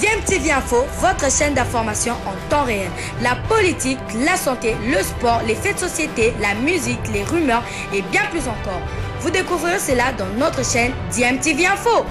DMTV Info, votre chaîne d'information en temps réel. La politique, la santé, le sport, les faits de société, la musique, les rumeurs et bien plus encore. Vous découvrirez cela dans notre chaîne DMTV Info.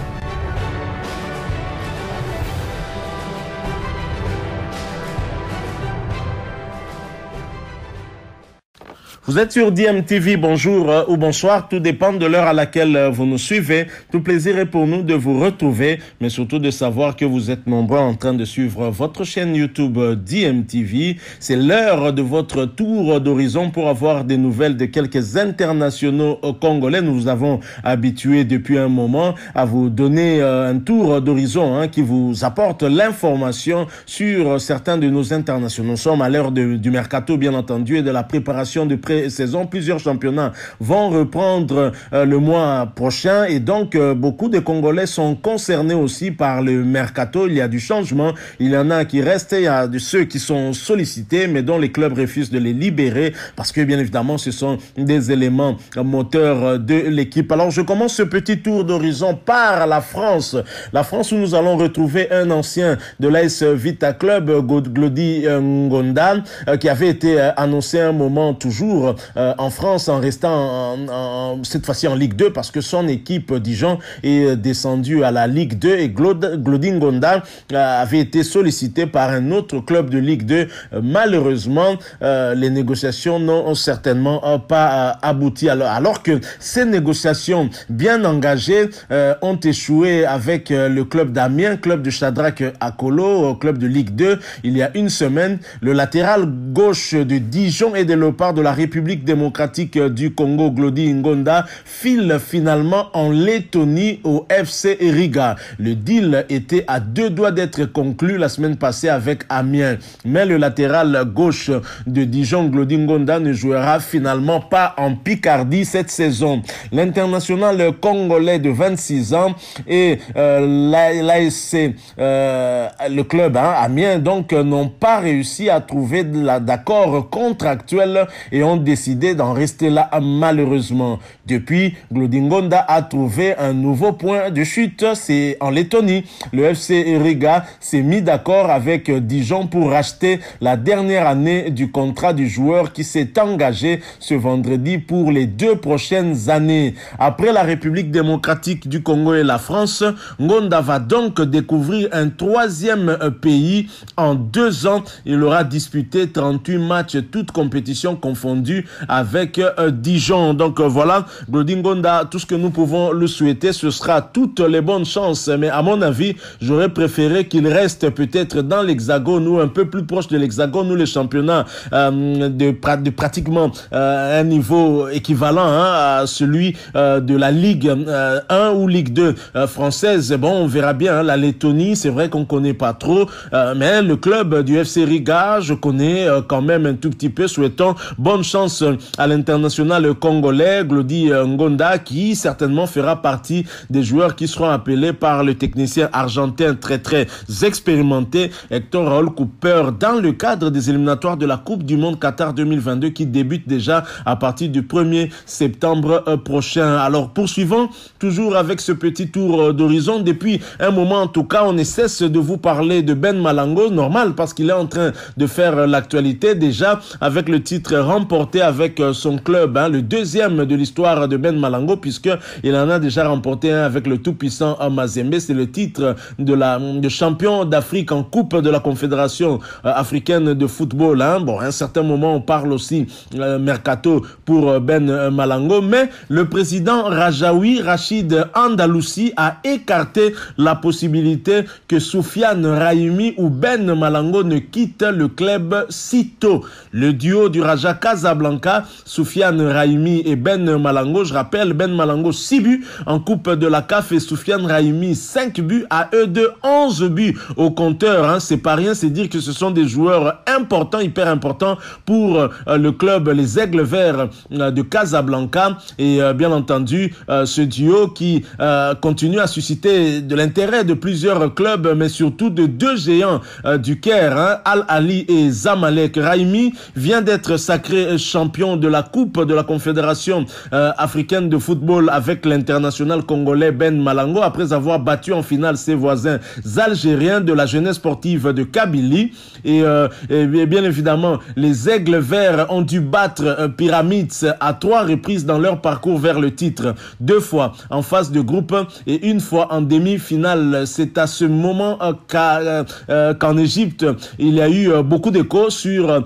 Vous êtes sur DMTV, bonjour euh, ou bonsoir, tout dépend de l'heure à laquelle euh, vous nous suivez. Tout plaisir est pour nous de vous retrouver, mais surtout de savoir que vous êtes nombreux en train de suivre votre chaîne YouTube euh, DMTV. C'est l'heure de votre tour d'horizon pour avoir des nouvelles de quelques internationaux congolais. Nous vous avons habitué depuis un moment à vous donner un tour d'horizon hein, qui vous apporte l'information sur certains de nos internationaux. Nous sommes à l'heure du mercato, bien entendu, et de la préparation de prix saison, plusieurs championnats vont reprendre euh, le mois prochain et donc euh, beaucoup de Congolais sont concernés aussi par le mercato. Il y a du changement, il y en a qui restent, il y a de ceux qui sont sollicités mais dont les clubs refusent de les libérer parce que bien évidemment ce sont des éléments moteurs euh, de l'équipe. Alors je commence ce petit tour d'horizon par la France. La France où nous allons retrouver un ancien de l'AS Vita Club, Glody Ngondan, qui avait été annoncé un moment toujours euh, en France en restant en, cette fois-ci en Ligue 2 parce que son équipe euh, Dijon est euh, descendue à la Ligue 2 et Glodin Gonda avait été sollicité par un autre club de Ligue 2. Malheureusement, les négociations n'ont certainement pas abouti alors, alors, que ces négociations bien engagées ont échoué avec le club d'Amiens, club de Chadrach Akolo, club de Ligue 2 il y a une semaine. Le latéral gauche de Dijon et de Lopard de la République République démocratique euh, du Congo, Glody Ngonda, file finalement en Lettonie au FC Riga. Le deal était à deux doigts d'être conclu la semaine passée avec Amiens. Mais le latéral gauche de Dijon, Glody Ngonda, ne jouera finalement pas en Picardie cette saison. L'international congolais de 26 ans et euh, l'ASC, euh, le club hein, Amiens, donc, n'ont pas réussi à trouver d'accord contractuel et ont décidé d'en rester là malheureusement. Depuis, Glodingonda a trouvé un nouveau point de chute, c'est en Lettonie. Le FC Riga s'est mis d'accord avec Dijon pour racheter la dernière année du contrat du joueur qui s'est engagé ce vendredi pour les deux prochaines années. Après la République démocratique du Congo et la France, Ngonda va donc découvrir un troisième pays en deux ans. Il aura disputé 38 matchs, toutes compétitions confondues avec euh, Dijon. Donc euh, voilà, Gonda tout ce que nous pouvons le souhaiter, ce sera toutes les bonnes chances. Mais à mon avis, j'aurais préféré qu'il reste peut-être dans l'Hexagone ou un peu plus proche de l'Hexagone ou le championnat euh, de, pratiquement un niveau équivalent hein, à celui de la Ligue 1 ou Ligue 2 française. Bon, on verra bien. Hein, la Lettonie, c'est vrai qu'on connaît pas trop, mais le club du FC Riga, je connais quand même un tout petit peu. Souhaitons bonne chance à l'international congolais, Glody euh, Ngonda, qui certainement fera partie des joueurs qui seront appelés par le technicien argentin très très expérimenté, Hector Raoul Cooper, dans le cadre des éliminatoires de la Coupe du Monde Qatar 2022 qui débute déjà à partir du 1er septembre euh, prochain. Alors poursuivons toujours avec ce petit tour euh, d'horizon. Depuis un moment en tout cas, on ne cesse de vous parler de Ben Malango, normal parce qu'il est en train de faire l'actualité déjà avec le titre remporté avec euh, son club, hein, le deuxième de l'histoire de Ben Malango, puisqu'il en a déjà remporté un avec le tout-puissant Mazembe. C'est le titre de, la, champion d'Afrique en Coupe de la Confédération euh, africaine de football. Hein. Bon, à un certain moment, on parle aussi euh, mercato pour Ben Malango, mais le président Rajawi, Rachid Andalousi a écarté la possibilité que Soufiane Raimi ou Ben Malango ne quittent le club sitôt. Le duo du Raja Casa Casablanca, Soufiane Raimi et Ben Malango. Je rappelle, Ben Malango 6 buts en Coupe de la CAF et Soufiane Raimi 5 buts à eux deux, 11 buts au compteur. Hein. C'est pas rien, c'est dire que ce sont des joueurs importants, hyper importants pour euh, le club Les Aigles Verts euh, de Casablanca. Et euh, bien entendu, ce duo qui continue à susciter de l'intérêt de plusieurs clubs, mais surtout de deux géants du Caire, hein, Al Ali et Zamalek. Raimi vient d'être sacré champion de la Coupe de la Confédération euh, africaine de football avec l'international congolais Ben Malango après avoir battu en finale ses voisins algériens de la jeunesse sportive de Kabylie. Et, euh, bien évidemment, les Aigles Verts ont dû battre euh, Pyramids à trois reprises dans leur parcours vers le titre. Deux fois en phase de groupe et une fois en demi-finale. C'est à ce moment qu'en Égypte, il y a eu beaucoup d'échos sur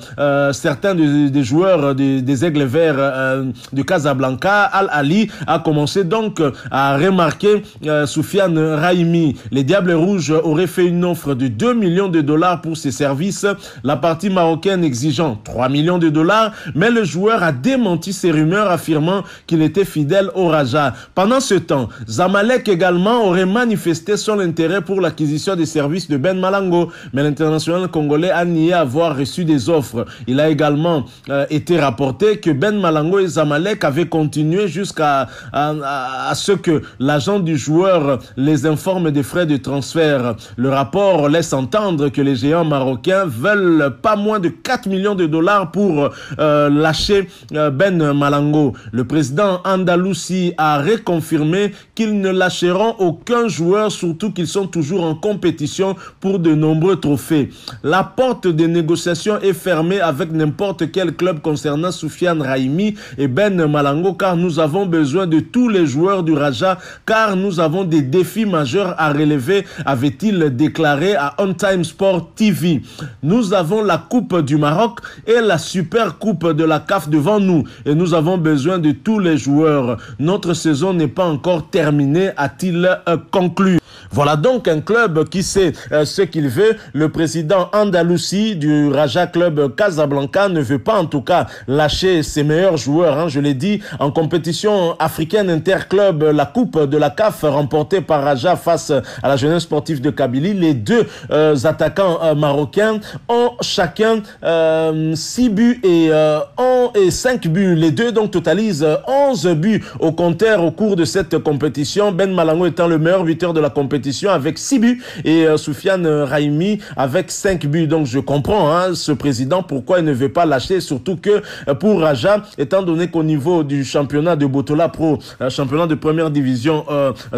certains des joueurs euh, des, Aigles Verts euh, de Casablanca, Al-Ali, a commencé donc euh, à remarquer Soufiane Raimi. Les Diables Rouges auraient fait une offre de 2 millions de dollars pour ses services, la partie marocaine exigeant 3 millions de dollars, mais le joueur a démenti ces rumeurs affirmant qu'il était fidèle au Raja. Pendant ce temps, Zamalek également aurait manifesté son intérêt pour l'acquisition des services de Ben Malango, mais l'international congolais a nié avoir reçu des offres. Il a également été rapporté que Ben Malango et Zamalek avaient continué jusqu'à à, ce que l'agent du joueur les informe des frais de transfert. Le rapport laisse entendre que les géants marocains veulent pas moins de 4 millions de dollars pour euh, lâcher euh, Ben Malango. Le président Andalousie a réconfirmé qu'ils ne lâcheront aucun joueur, surtout qu'ils sont toujours en compétition pour de nombreux trophées. La porte des négociations est fermée avec n'importe quel club concerné Soufiane Raimi et Ben Malango car nous avons besoin de tous les joueurs du Raja car nous avons des défis majeurs à relever, avait-il déclaré à On Time Sport TV. Nous avons la Coupe du Maroc et la Super Coupe de la CAF devant nous et nous avons besoin de tous les joueurs. Notre saison n'est pas encore terminée, a-t-il conclu. Voilà donc un club qui sait euh, ce qu'il veut. Le président Andalousie du Raja Club Casablanca ne veut pas en tout cas lâcher ses meilleurs joueurs. Hein, je l'ai dit, en compétition africaine interclub, la coupe de la CAF remportée par Raja face à la jeunesse sportive de Kabylie, les deux euh, attaquants euh, marocains ont chacun 6 buts et et 5 buts. Les deux donc totalisent 11 buts au compteur au cours de cette compétition. Ben Malango étant le meilleur buteur de la compétition avec 6 buts et euh, Soufiane Raimi avec 5 buts. Donc je comprends hein, ce président pourquoi il ne veut pas lâcher, surtout que euh, pour Raja, étant donné qu'au niveau du championnat de Botola Pro, euh, championnat de première division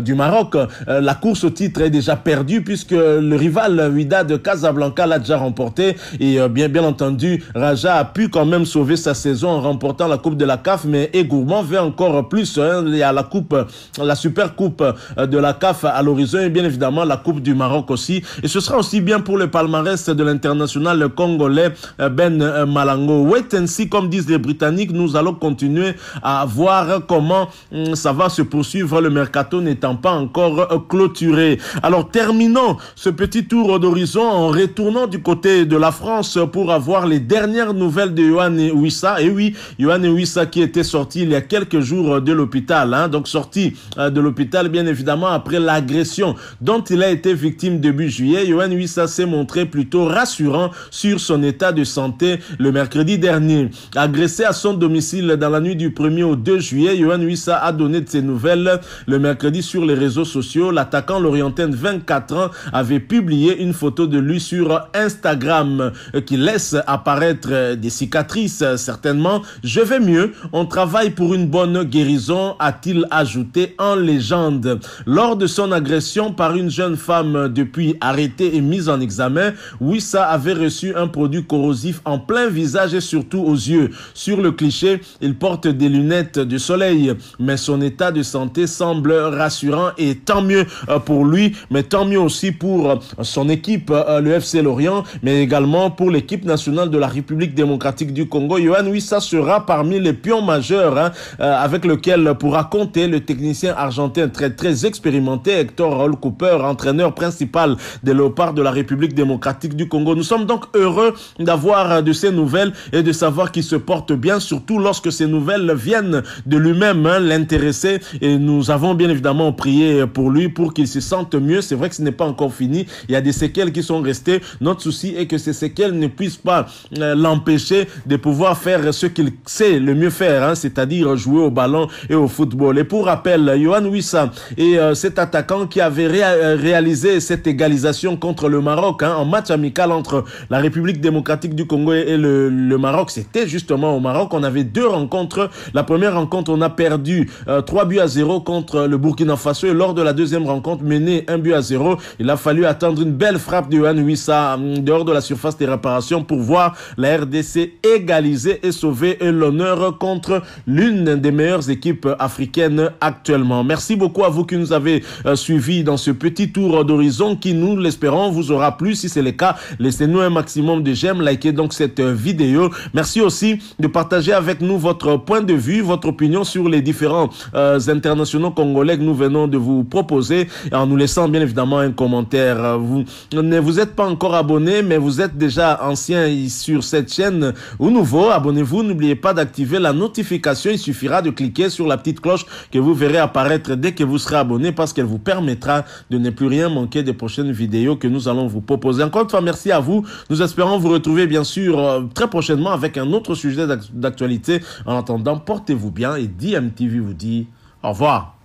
du Maroc, la course au titre est déjà perdue puisque le rival Huida de Casablanca l'a déjà remporté et bien bien entendu Raja a pu quand même sauver sa saison en remportant la Coupe de la CAF mais Egourmand veut encore plus hein, il y a la coupe la super coupe de la CAF à l'horizon bien évidemment la Coupe du Maroc aussi. Et ce sera aussi bien pour le palmarès de l'international congolais euh, Ben euh, Malango. Wait and see, comme disent les Britanniques, nous allons continuer à voir comment hum, ça va se poursuivre, le mercato n'étant pas encore euh, clôturé. Alors terminons ce petit tour d'horizon en retournant du côté de la France pour avoir les dernières nouvelles de Johan Wissa. Et oui, Johan Wissa qui était sorti il y a quelques jours de l'hôpital, hein, donc sorti de l'hôpital bien évidemment après l'agression dont il a été victime début juillet, Yohan Huissa s'est montré plutôt rassurant sur son état de santé le mercredi dernier. Agressé à son domicile dans la nuit du 1er au 2 juillet, Yohan Huissa a donné de ses nouvelles le mercredi sur les réseaux sociaux. L'attaquant l'orientain de 24 ans avait publié une photo de lui sur Instagram qui laisse apparaître des cicatrices certainement. Je vais mieux, on travaille pour une bonne guérison, a-t-il ajouté en légende. Lors de son agression, par une jeune femme depuis arrêtée et mise en examen, Wissa avait reçu un produit corrosif en plein visage et surtout aux yeux. Sur le cliché, il porte des lunettes de soleil, mais son état de santé semble rassurant et tant mieux euh, pour lui, mais tant mieux aussi pour euh, son équipe, euh, le FC Lorient, mais également pour l'équipe nationale de la République démocratique du Congo. Johan Wissa sera parmi les pions majeurs hein, avec lequel pourra compter le technicien argentin très très expérimenté Hector Raoul Cooper, entraîneur principal des Léopards de la République démocratique du Congo. Nous sommes donc heureux d'avoir euh, de ces nouvelles et de savoir qu'il se porte bien, surtout lorsque ces nouvelles viennent de lui-même, l'intéresser. Hein, l'intéressé. Et nous avons bien évidemment prié pour lui, pour qu'il se sente mieux. C'est vrai que ce n'est pas encore fini. Il y a des séquelles qui sont restées. Notre souci est que ces séquelles ne puissent pas euh, l'empêcher de pouvoir faire ce qu'il sait le mieux faire, hein, c'est-à-dire jouer au ballon et au football. Et pour rappel, Johan Wissa et euh, cet attaquant qui avait euh, réaliser cette égalisation contre le Maroc hein, en match amical entre la République démocratique du Congo et le, Maroc. C'était justement au Maroc. On avait deux rencontres. La première rencontre, on a perdu euh, trois 3 buts à 0 contre le Burkina Faso. Et lors de la deuxième rencontre, mené 1 but à 0, il a fallu attendre une belle frappe de Juan hum, dehors de la surface des réparations pour voir la RDC égaliser et sauver l'honneur contre l'une des meilleures équipes africaines actuellement. Merci beaucoup à vous qui nous avez euh, suivis dans ce petit tour d'horizon qui, nous l'espérons, vous aura plu. Si c'est le cas, laissez-nous un maximum de j'aime, likez donc cette vidéo. Merci aussi de partager avec nous votre point de vue, votre opinion sur les différents euh, internationaux congolais que nous venons de vous proposer en nous laissant bien évidemment un commentaire. Vous ne vous êtes pas encore abonné, mais vous êtes déjà ancien sur cette chaîne ou nouveau. Abonnez-vous, n'oubliez pas d'activer la notification. Il suffira de cliquer sur la petite cloche que vous verrez apparaître dès que vous serez abonné parce qu'elle vous permettra de ne plus rien manquer des prochaines vidéos que nous allons vous proposer. Encore une fois, merci à vous. Nous espérons vous retrouver bien sûr euh, très prochainement avec un autre sujet d'actualité. En attendant, portez-vous bien et DMTV vous dit au revoir.